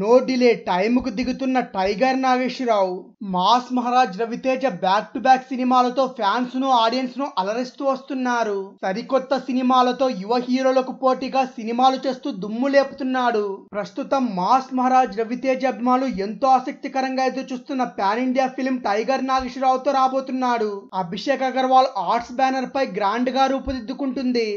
no delay టైంకు దిగుతున్న Tiger Nageswara Rao mass Maharaj Ravi Teja back to back సినిమాలతో ఫ్యాన్స్ ను ఆడియన్స్ ను అలరిస్తూ వస్తున్నారు సరికొత్త సినిమాలతో యువ హీరోలకు పోటీగా సినిమాలు చేస్తూ దుమ్ము లేపుతున్నాడు ప్రస్తుతం మాస్ మహారాజ్ రవితేజ అభిమానులు ఎంతో ఆసక్తికరంగా ఎదురు చూస్తున్న పాన్ ఇండియా ఫిలిం టైగర్ నాగేశ్వరరావుతో రాబోతున్నాడు అభిషేక్ అగర్వాల్ ఆర్ట్స్ బ్యానర్ పై గ్రాండ్ గా రూపుదిద్దుకుంటుంది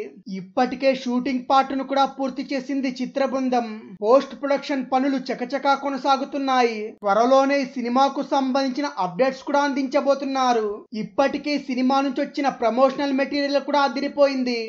ఇప్పటికే షూటింగ్ పార్ట్ ను కూడా పూర్తి చేసింది చిత్ర బృందం పోస్ట్ ప్రొడక్షన్ పనులు చకచకా కొనసాగుతున్నాయి త్వరలోనే సినిమాకు సంబంధించిన అప్డేట్స్ కూడా అందించబోతున్నారు ఇప్పటికే సినిమా నుంచి వచ్చిన ప్రమోషనల్ మెటీరియల్ కూడా అదిరిపోయింది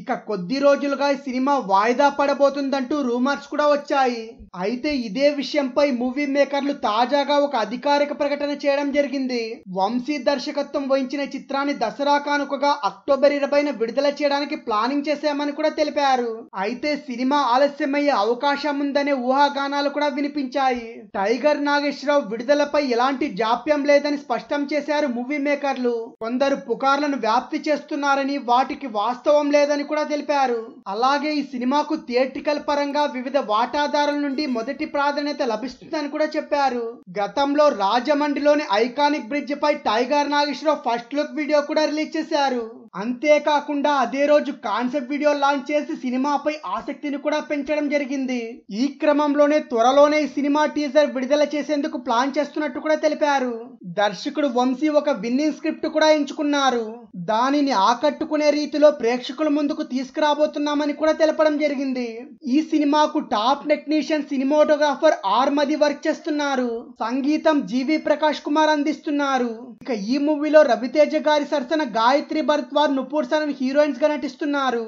ఇక కొద్ది రోజులుగా సినిమా వాయిదా పడబోతుందంటూ రూమర్స్ కూడా వచ్చాయి అయితే ఇదే విషయంపై మూవీ మేకర్లు తాజాగా ఒక అధికారిక ప్రకటన చేయడం జరిగింది వంశీ దర్శకత్వం వహించిన చిత్రాన్ని దసరా కానుకగా అక్టోబర్ ఇరవైన విడుదల చేయడానికి ప్లానింగ్ చేశామని కూడా తెలిపారు అయితే సినిమా ఆలస్యమయ్యే అవకాశం ఉందనే ఊహాగానాలు కూడా వినిపించాయి టైగర్ నాగేశ్వరరావు విడుదలపై ఎలాంటి జాప్యం లేదని స్పష్టం చేశారు మూవీ మేకర్లు కొందరు పుకార్లను వ్యాప్తి చేస్తున్నారని వాటికి వాస్తవం లేదని కూడా తెలిపారు అలాగే ఈ సినిమాకు థియేట్రికల్ పరంగా వివిధ వాటాదారుల నుండి మొదటి ప్రాధాన్యత లభిస్తుందని కూడా చెప్పారు గతంలో రాజమండ్రిలోని ఐకానిక్ బ్రిడ్జ్ పై Tiger Nageswara Rao first look video కూడా రిలీజ్ చేశారు అంతేకాకుండా అదే రోజు కాన్సెప్ట్ వీడియో లాంచ్ చేసి సినిమాపై ఆసక్తిని కూడా పెంచడం జరిగింది ఈ క్రమంలోనే త్వరలోనే ఈ సినిమా టీజర్ విడుదల చేసేందుకు ప్లాన్ చేస్తున్నట్టు కూడా తెలిపారు దర్శకుడు వంశీ ఒక విన్నింగ్ స్క్రిప్ట్ కూడా ఎంచుకున్నారు దానిని ఆకట్టుకునే రీతిలో ప్రేక్షకుల ముందుకు తీసుకురాబోతున్నామని కూడా తెలపడం జరిగింది ఈ సినిమాకు top technician cinematographer R Madhi work చేస్తున్నారు సంగీతం జీవి ప్రకాష్ కుమార్ అందిస్తున్నారు ఇక ఈ మూవీలో రవితేజ గారి సరసన గాయత్రి భరద్వాజ్ వారు నుప్పూడు హీరోయిన్స్ గా నటిస్తున్నారు